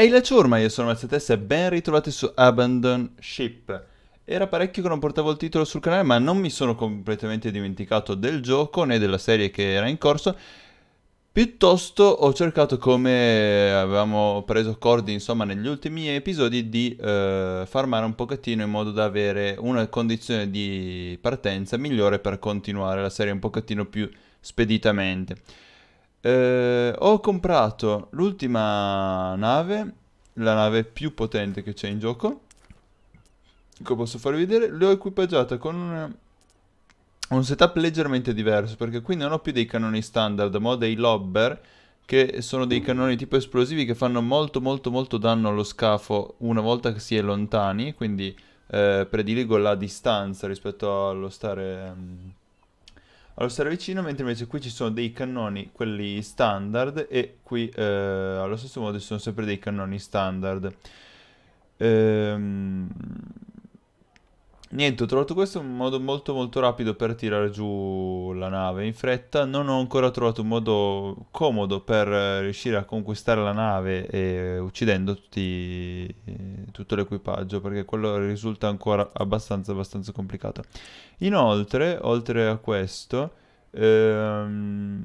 Ehi la ciurma, io sono Mazzatessa e ben ritrovati su Abandon Ship. Era parecchio che non portavo il titolo sul canale, ma non mi sono completamente dimenticato del gioco né della serie che era in corso. Piuttosto ho cercato, come avevamo preso accordi insomma negli ultimi episodi, di eh, farmare un pochettino in modo da avere una condizione di partenza migliore per continuare la serie un pochettino più speditamente. Eh, ho comprato l'ultima nave, la nave più potente che c'è in gioco, che posso farvi vedere, l'ho equipaggiata con un, un setup leggermente diverso, perché qui non ho più dei cannoni standard, ma ho dei lobber, che sono dei cannoni tipo esplosivi che fanno molto molto molto danno allo scafo una volta che si è lontani, quindi eh, prediligo la distanza rispetto allo stare... Um, allo vicino, mentre invece qui ci sono dei cannoni, quelli standard, e qui eh, allo stesso modo ci sono sempre dei cannoni standard. Ehm... Niente, ho trovato questo un modo molto molto rapido per tirare giù la nave in fretta, non ho ancora trovato un modo comodo per eh, riuscire a conquistare la nave e, uccidendo tutti, eh, tutto l'equipaggio perché quello risulta ancora abbastanza abbastanza complicato. Inoltre, oltre a questo, ehm,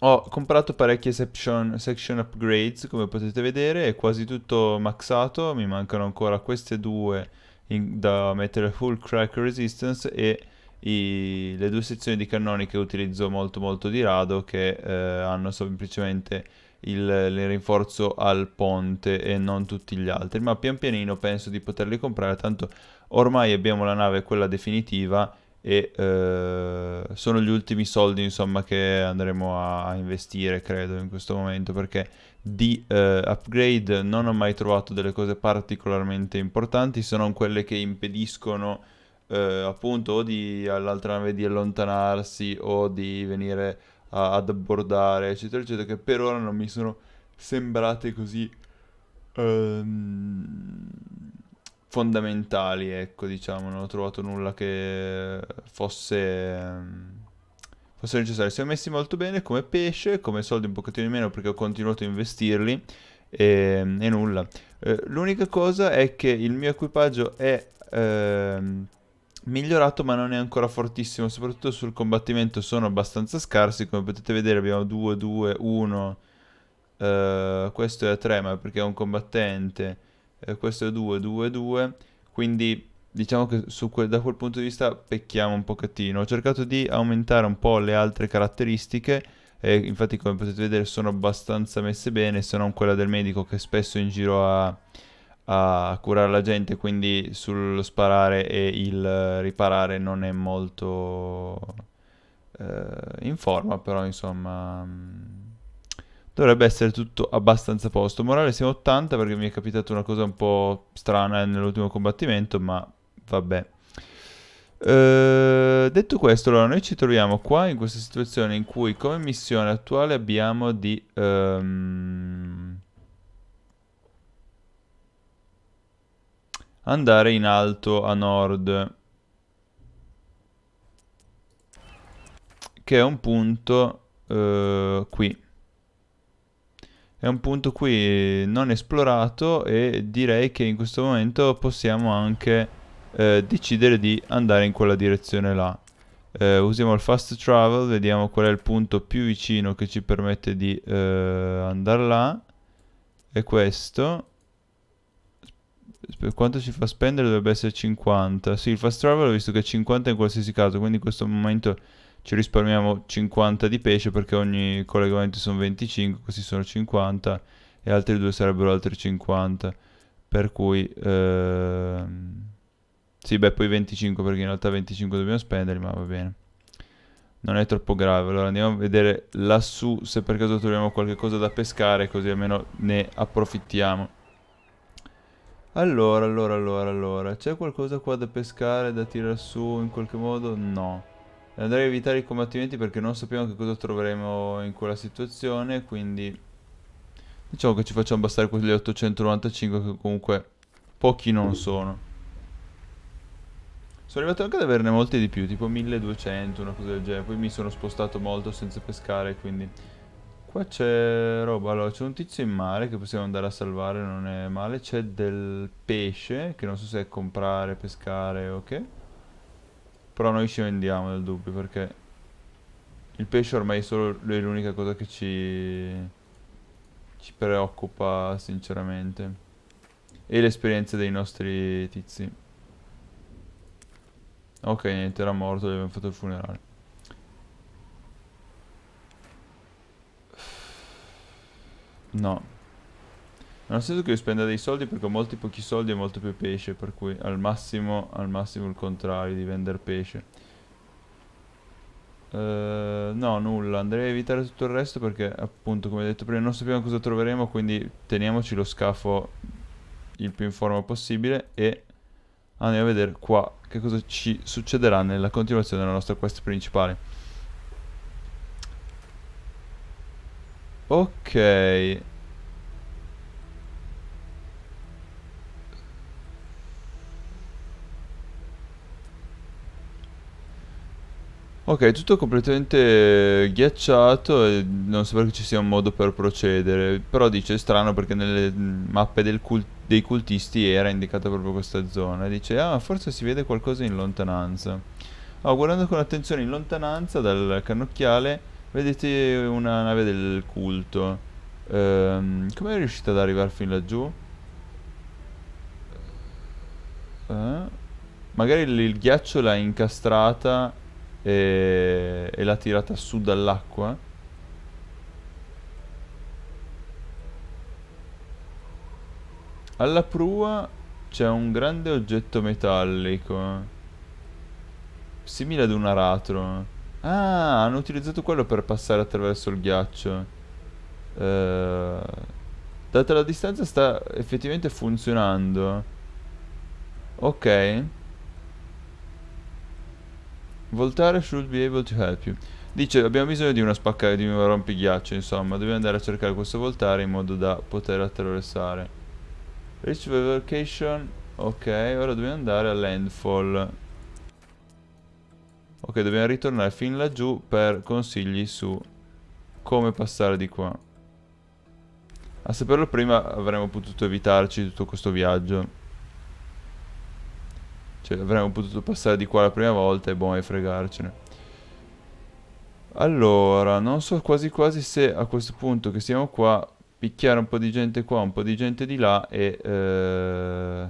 Ho comprato parecchie section, section, upgrades, come potete vedere, è quasi tutto maxato, mi mancano ancora queste due in, da mettere full crack resistance e i, le due sezioni di cannoni che utilizzo molto molto di rado che eh, hanno semplicemente il, il, rinforzo al ponte e non tutti gli altri, ma pian pianino penso di poterli comprare, tanto ormai abbiamo la nave quella definitiva e eh, sono gli ultimi soldi insomma che andremo a, investire credo in questo momento perché di eh, upgrade non ho mai trovato delle cose particolarmente importanti se non quelle che impediscono eh, appunto o di all'altra nave di allontanarsi o di venire a, ad abbordare eccetera eccetera che per ora non mi sono sembrate così ehm fondamentali, ecco, diciamo, non ho trovato nulla che fosse, fosse necessario. Siamo messi molto bene come pesce, come soldi un pochettino di meno perché ho continuato a investirli e, ehm, e nulla. Eh, l'unica cosa è che il mio equipaggio è ehm, migliorato ma non è ancora fortissimo, soprattutto sul combattimento sono abbastanza scarsi, come potete vedere abbiamo 2, 2, 1... Uh, questo è a 3 ma perché è un combattente eh, questo è 2, 2, 2, quindi diciamo che quel, da quel punto di vista pecchiamo un pochettino. Ho cercato di aumentare un po' le altre caratteristiche, eh, infatti come potete vedere sono abbastanza messe bene, se non quella del medico che spesso è in giro a, a curare la gente, quindi sullo sparare e il riparare non è molto eh, in forma, però insomma mm, dovrebbe essere tutto abbastanza a posto. Morale siamo 80 perché mi è capitata una cosa un po' strana nell'ultimo combattimento, ma vabbè. Uh, detto questo, allora noi ci troviamo qua in questa situazione in cui come missione attuale abbiamo di... Um, andare in alto a nord. Che è un punto uh, qui è un punto qui non esplorato e direi che in questo momento possiamo anche eh, decidere di andare in quella direzione là. Eh, usiamo il fast travel, vediamo qual è il punto più vicino che ci permette di eh, andare là. E questo. Per quanto ci fa spendere dovrebbe essere 50. Sì, il fast travel ho visto che è 50 in qualsiasi caso, quindi in questo momento ci risparmiamo 50 di pesce perché ogni collegamento sono 25, questi sono 50 e altri due sarebbero altri 50. Per cui... Ehm... Sì, beh, poi 25 perché in realtà 25 dobbiamo spenderli, ma va bene. Non è troppo grave. Allora andiamo a vedere lassù se per caso troviamo qualcosa da pescare, così almeno ne approfittiamo. Allora, allora, allora, allora. C'è qualcosa qua da pescare, da tirare su in qualche modo? No andrei a evitare i combattimenti perché non sappiamo che cosa troveremo in quella situazione, quindi diciamo che ci facciamo bastare quegli 895 che comunque pochi non sono. Sono arrivato anche ad averne molti di più, tipo 1200, una cosa del genere, poi mi sono spostato molto senza pescare, quindi... Qua c'è roba, allora c'è un tizio in mare che possiamo andare a salvare, non è male, c'è del pesce, che non so se è comprare, pescare o okay. che... Però noi ci vendiamo nel dubbio perché il pesce ormai è solo l'unica cosa che ci, ci preoccupa sinceramente. E l'esperienza dei nostri tizi. Ok, niente, era morto, gli abbiamo fatto il funerale. No. Non ha senso che io spendere dei soldi perché ho molti pochi soldi e molto più pesce, per cui al massimo, al massimo il contrario di vendere pesce. Uh, no, nulla, andrei a evitare tutto il resto perché appunto come detto prima non sappiamo cosa troveremo, quindi teniamoci lo scafo il più in forma possibile e andiamo a vedere qua che cosa ci succederà nella continuazione della nostra quest principale. Ok, Ok, tutto completamente ghiacciato e non so che ci sia un modo per procedere. Però dice, è strano perché nelle mappe cult dei cultisti era indicata proprio questa zona. Dice, ah, forse si vede qualcosa in lontananza. Oh, guardando con attenzione in lontananza dal cannocchiale, vedete una nave del culto. Ehm, Come è riuscita ad arrivare fin laggiù? Eh? Magari il ghiaccio l'ha incastrata e, e l'ha tirata su dall'acqua. Alla prua c'è un grande oggetto metallico, simile ad un aratro. Ah, hanno utilizzato quello per passare attraverso il ghiaccio. Eh, data la distanza sta effettivamente funzionando. Ok. Voltare should be able to help you. Dice abbiamo bisogno di una spaccata di un rompighiaccio, insomma, dobbiamo andare a cercare questo voltare in modo da poter attraversare. Reach the location. Ok, ora dobbiamo andare a landfall. Ok, dobbiamo ritornare fin laggiù per consigli su come passare di qua. A saperlo prima avremmo potuto evitarci tutto questo viaggio. Cioè avremmo potuto passare di qua la prima volta e boh, e fregarcene. Allora, non so quasi quasi se a questo punto che siamo qua picchiare un po' di gente qua, un po' di gente di là e eh,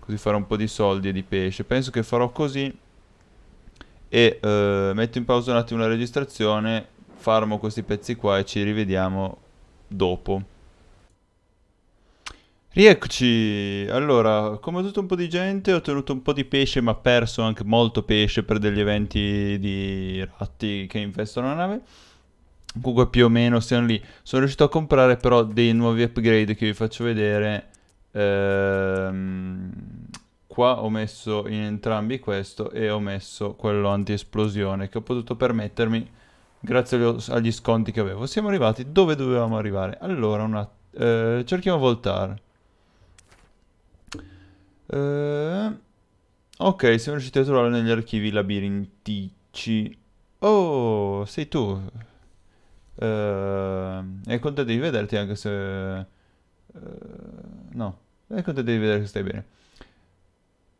così fare un po' di soldi e di pesce. Penso che farò così e eh, metto in pausa un attimo la registrazione, farmo questi pezzi qua e ci rivediamo dopo. Rieccoci! Allora, come ho avuto un po' di gente, ho ottenuto un po' di pesce, ma ho perso anche molto pesce per degli eventi di ratti che infestano la nave. Comunque più o meno siamo lì. Sono riuscito a comprare però dei nuovi upgrade che vi faccio vedere. Ehm, qua ho messo in entrambi questo e ho messo quello anti-esplosione che ho potuto permettermi grazie agli sconti che avevo. Siamo arrivati dove dovevamo arrivare. Allora, un attimo. Eh, cerchiamo Voltar. Uh, ok, siamo riusciti a trovare negli archivi labirintici. Oh, sei tu. Uh, eh, e contento di vederti anche se... Uh, no, è contento di vedere che stai bene.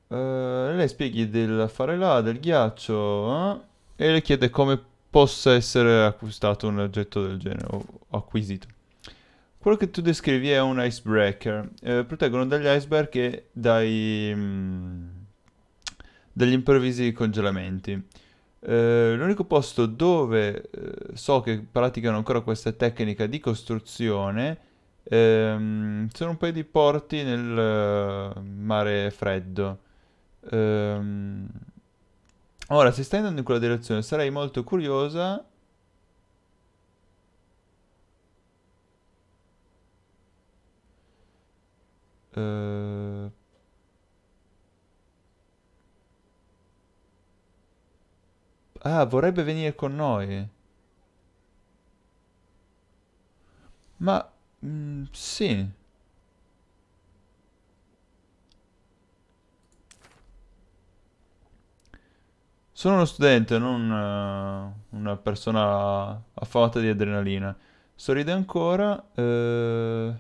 lei spieghi del fare là, del ghiaccio, eh? e le chiede come possa essere acquistato un oggetto del genere, o acquisito. Quello che tu descrivi è un icebreaker. Eh, proteggono dagli iceberg e dai, mh, mm, dagli improvvisi congelamenti. Eh, l'unico posto dove eh, so che praticano ancora questa tecnica di costruzione ehm, sono un paio di porti nel eh, mare freddo. Ehm, ora, se stai andando in quella direzione, sarei molto curiosa Eh, Ah, vorrebbe venire con noi. Ma... Mh, mm, sì. Sono uno studente, non uh, una persona affamata di adrenalina. Sorride ancora. Uh, il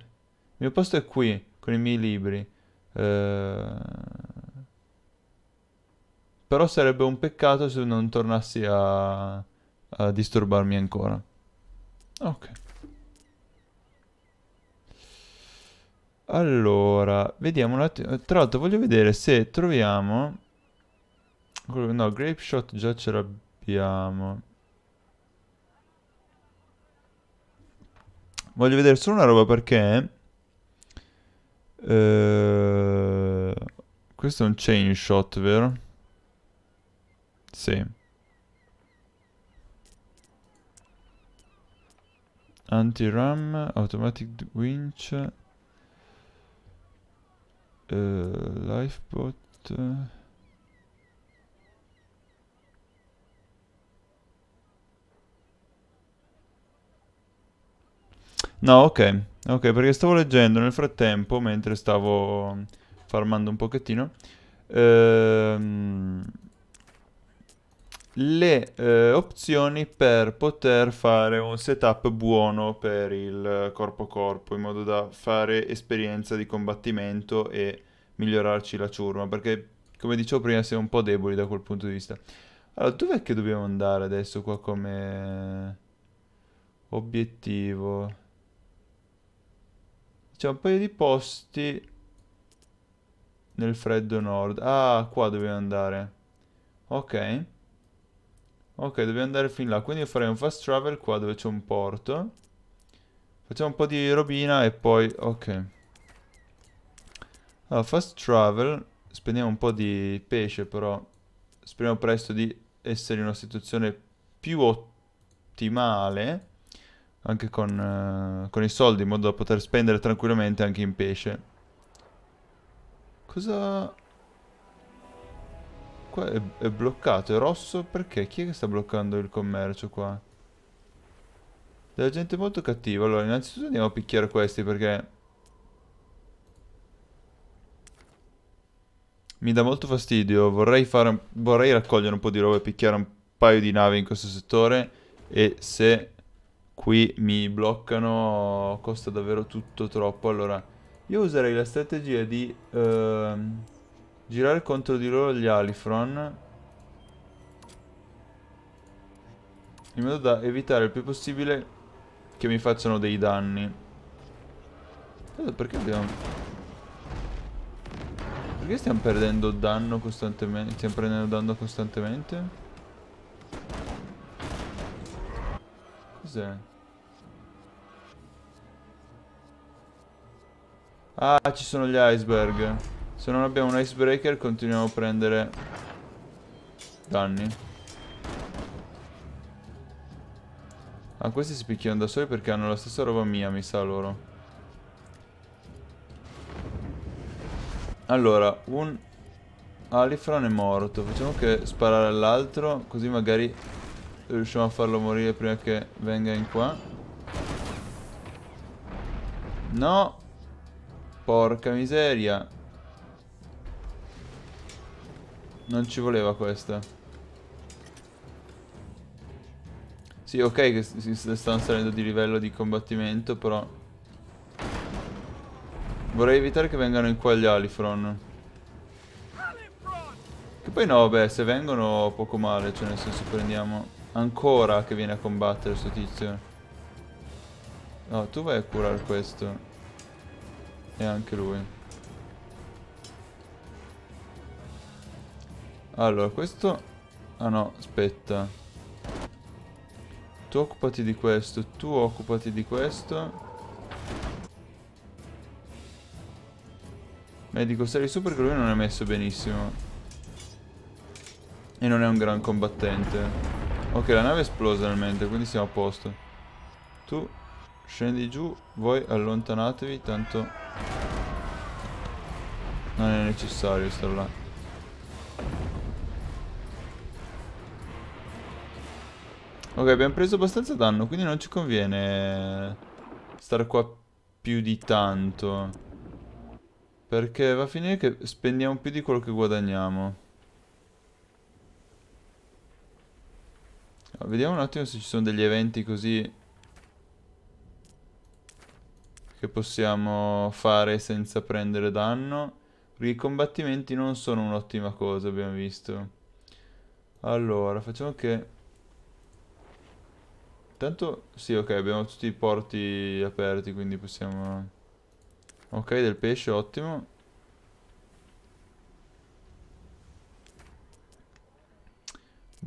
mio posto è qui con i miei libri. Eh, però sarebbe un peccato se non tornassi a, a disturbarmi ancora. Ok. Allora, vediamo un attimo. Tra l'altro voglio vedere se troviamo... No, Grape Shot già ce l'abbiamo. Voglio vedere solo una roba perché Uh, questo è un chain shot, vero? Sì. Anti-ram, automatic winch, uh, eh, lifebot. No, ok. Ok, perché stavo leggendo nel frattempo, mentre stavo farmando un pochettino, ehm, le eh, opzioni per poter fare un setup buono per il corpo a corpo, in modo da fare esperienza di combattimento e migliorarci la ciurma, perché come dicevo prima siamo un po' deboli da quel punto di vista. Allora, dov'è che dobbiamo andare adesso qua come obiettivo? Siamo un paio di posti nel freddo nord. Ah, qua dobbiamo andare. Ok. Ok, dobbiamo andare fin là. Quindi io farei un fast travel qua dove c'è un porto. Facciamo un po' di robina e poi... Ok. Allora, fast travel. Spendiamo un po' di pesce però. Speriamo presto di essere in una situazione più ottimale anche con, uh, con i soldi in modo da poter spendere tranquillamente anche in pesce. Cosa... Qua è, è bloccato, è rosso perché? Chi è che sta bloccando il commercio qua? Della gente molto cattiva. Allora, innanzitutto andiamo a picchiare questi perché... Mi dà molto fastidio, vorrei, fare, vorrei raccogliere un po' di roba e picchiare un paio di navi in questo settore e se Qui mi bloccano, costa davvero tutto troppo. Allora, io userei la strategia di eh, girare contro di loro gli Alifron. In modo da evitare il più possibile che mi facciano dei danni. Perché abbiamo... Perché stiamo perdendo danno costantemente? Stiamo prendendo danno costantemente? Cos'è? Ah, ci sono gli iceberg. Se non abbiamo un icebreaker continuiamo a prendere danni. Ah, questi si picchiano da soli perché hanno la stessa roba mia, mi sa loro. Allora, un Alifron è morto. Facciamo che sparare all'altro, così magari riusciamo a farlo morire prima che venga in qua. No! Porca miseria! Non ci voleva questa. Sì, ok che si stanno salendo di livello di combattimento, però... Vorrei evitare che vengano in qua gli Alifron. Che poi no, beh, se vengono poco male, cioè nel senso prendiamo... Ancora che viene a combattere sto tizio. No, tu vai a curare questo. E anche lui. Allora, questo... Ah no, aspetta. Tu occupati di questo, tu occupati di questo. Medico, stai su perché lui non è messo benissimo. E non è un gran combattente. Ok, la nave è esplosa realmente, quindi siamo a posto. Tu scendi giù, voi allontanatevi, tanto non è necessario star là. Ok, abbiamo preso abbastanza danno, quindi non ci conviene stare qua più di tanto. Perché va a finire che spendiamo più di quello che guadagniamo. No, vediamo un attimo se ci sono degli eventi così che possiamo fare senza prendere danno. Perché i combattimenti non sono un'ottima cosa, abbiamo visto. Allora, facciamo che... Tanto, sì, ok, abbiamo tutti i porti aperti, quindi possiamo... Ok, del pesce, ottimo.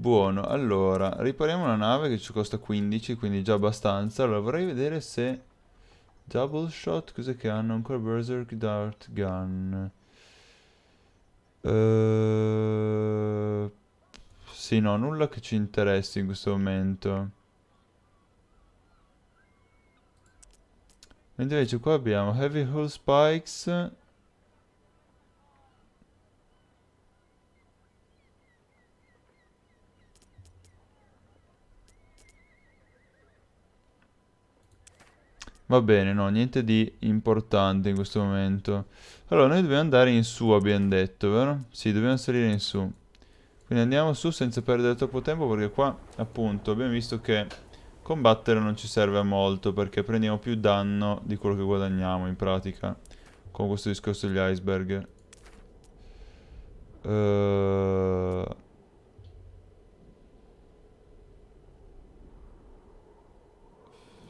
Buono, allora, ripariamo una nave che ci costa 15, quindi già abbastanza. Allora, vorrei vedere se... Double shot, cos'è che hanno? Ancora Berserk Dart Gun. Uh... Sì, no, nulla che ci interessi in questo momento. Mentre invece qua abbiamo Heavy Hull Spikes... Va bene, no, niente di importante in questo momento. Allora, noi dobbiamo andare in su, abbiamo detto, vero? Sì, dobbiamo salire in su. Quindi andiamo su senza perdere troppo tempo perché qua, appunto, abbiamo visto che combattere non ci serve a molto perché prendiamo più danno di quello che guadagniamo in pratica con questo discorso degli iceberg. Uh...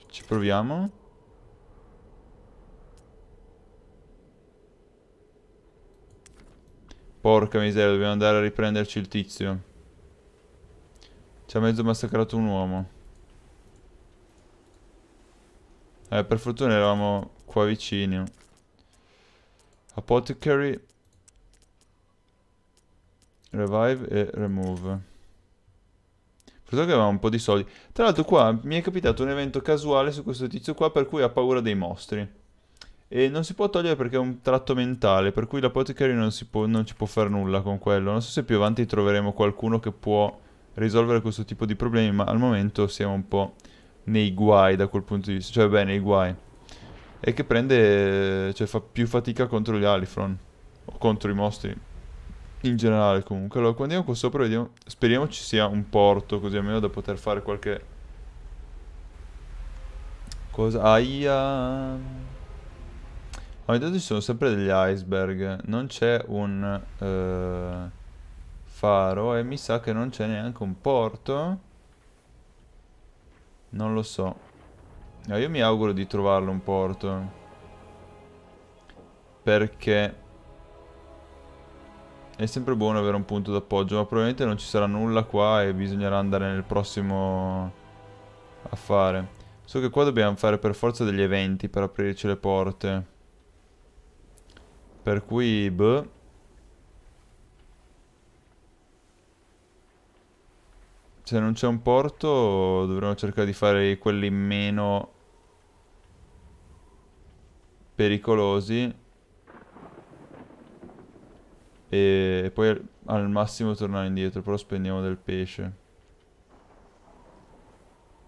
Ci proviamo. Porca miseria, dobbiamo andare a riprenderci il tizio. Ci ha mezzo massacrato un uomo. Eh, per fortuna eravamo qua vicini. Apothecary. Revive e remove. Fortuna che avevamo un po' di soldi. Tra l'altro qua mi è capitato un evento casuale su questo tizio qua per cui ha paura dei mostri. E non si può togliere perché è un tratto mentale, per cui l'apotecary non, può, non ci può fare nulla con quello. Non so se più avanti troveremo qualcuno che può risolvere questo tipo di problemi, ma al momento siamo un po' nei guai da quel punto di vista. Cioè, beh, nei guai. E che prende... cioè fa più fatica contro gli Alifron. O contro i mostri. In generale, comunque. Allora, quando andiamo qua sopra, vediamo... Speriamo ci sia un porto, così almeno da poter fare qualche... Cosa... Aia... Ogni tanto ci sono sempre degli iceberg, non c'è un eh, faro e mi sa che non c'è neanche un porto. Non lo so. No, io mi auguro di trovarlo un porto. Perché è sempre buono avere un punto d'appoggio, ma probabilmente non ci sarà nulla qua e bisognerà andare nel prossimo affare. So che qua dobbiamo fare per forza degli eventi per aprirci le porte. Per cui, boh. Se non c'è un porto, dovremmo cercare di fare quelli meno pericolosi. E poi al massimo tornare indietro, però spendiamo del pesce.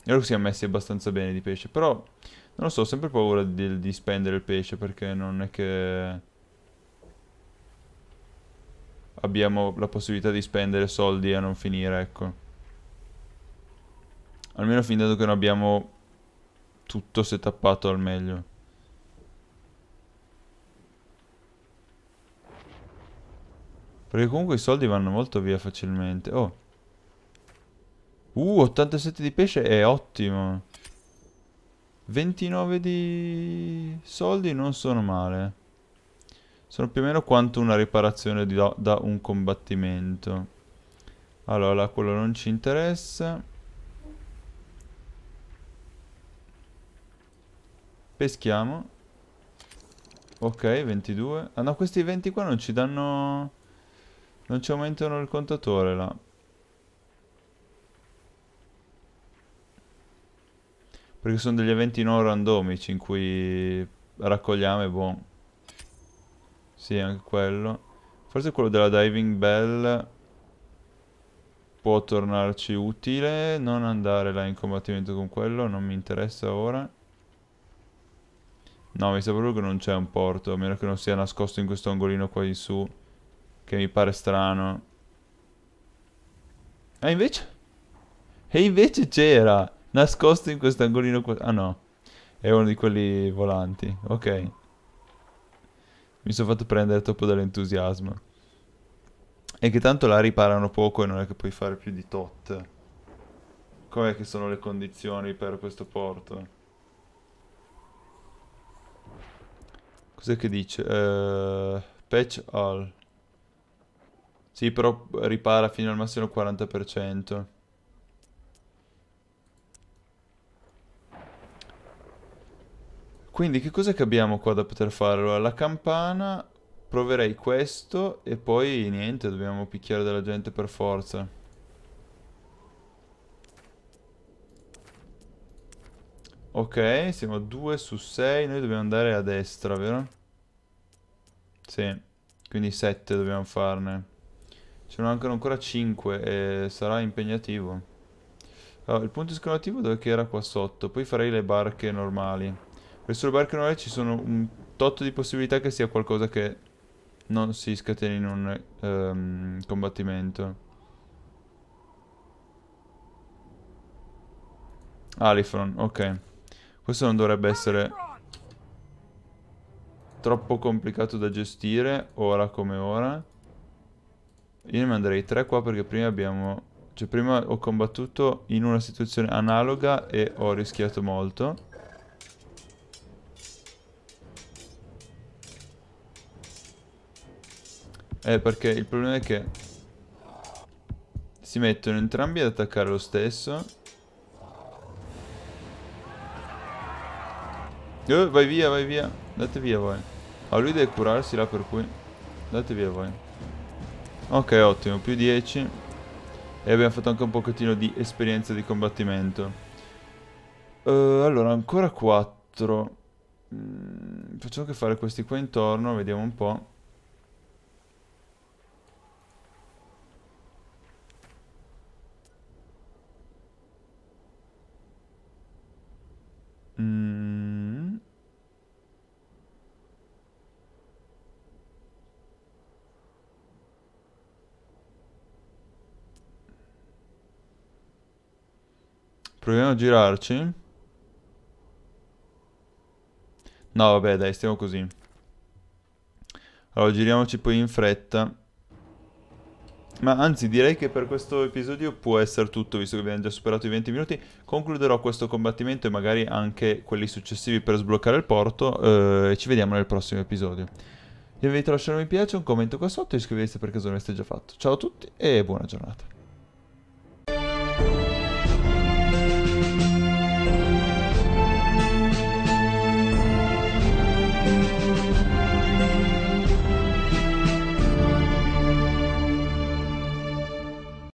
E ora si sono messi abbastanza bene di pesce, però non lo so, ho sempre paura di, di spendere il pesce perché non è che abbiamo la possibilità di spendere soldi a non finire, ecco. Almeno fin tanto che non abbiamo tutto setappato al meglio. Perché comunque i soldi vanno molto via facilmente. Oh. Uh, 87 di pesce è ottimo. 29 di soldi non sono male. Sono più o meno quanto una riparazione da, da un combattimento. Allora, quello non ci interessa. Peschiamo. Ok, 22. Ah no, questi 20 qua non ci danno... Non ci aumentano il contatore là. Perché sono degli eventi non randomici in cui raccogliamo e buono. Sì, anche quello. Forse quello della diving bell può tornarci utile. Non andare là in combattimento con quello, non mi interessa ora. No, mi sa proprio che non c'è un porto, a meno che non sia nascosto in questo angolino qua in su. Che mi pare strano. E invece? E invece c'era! Nascosto in questo angolino qua... Ah no. È uno di quelli volanti. Ok mi sono fatto prendere troppo dall'entusiasmo. E che tanto la riparano poco e non è che puoi fare più di tot. Com'è che sono le condizioni per questo porto? Cos'è che dice? Uh, patch all. Sì, però ripara fino al massimo il 40%. Quindi che cosa che abbiamo qua da poter fare? Allora, la campana, proverei questo e poi niente, dobbiamo picchiare della gente per forza. Ok, siamo a 2 su 6, noi dobbiamo andare a destra, vero? Sì, quindi 7 dobbiamo farne. Ce ne mancano ancora 5 e sarà impegnativo. Allora, il punto esclamativo dove era qua sotto, poi farei le barche normali. Verso l'obercano ci sono un tot di possibilità che sia qualcosa che non si scateni in un um, combattimento. Alifron, ok. Questo non dovrebbe essere troppo complicato da gestire, ora come ora. Io ne manderei tre qua perché prima abbiamo... Cioè prima ho combattuto in una situazione analoga e ho rischiato molto. Eh, perché il problema è che si mettono entrambi ad attaccare lo stesso. Eh, vai via, vai via. Andate via voi. Ah, lui deve curarsi là per cui... Andate via voi. Ok, ottimo. Più 10. E abbiamo fatto anche un pochettino di esperienza di combattimento. Uh, allora, ancora 4. Mm, facciamo che fare questi qua intorno, vediamo un po'. Proviamo a girarci. No, vabbè, dai, stiamo così. Allora, giriamoci poi in fretta. Ma anzi, direi che per questo episodio può essere tutto, visto che abbiamo già superato i 20 minuti. Concluderò questo combattimento e magari anche quelli successivi per sbloccare il porto. Eh, e ci vediamo nel prossimo episodio. Vi invito a lasciare un mi piace, un commento qua sotto e se per caso non l'aveste già fatto. Ciao a tutti e buona giornata.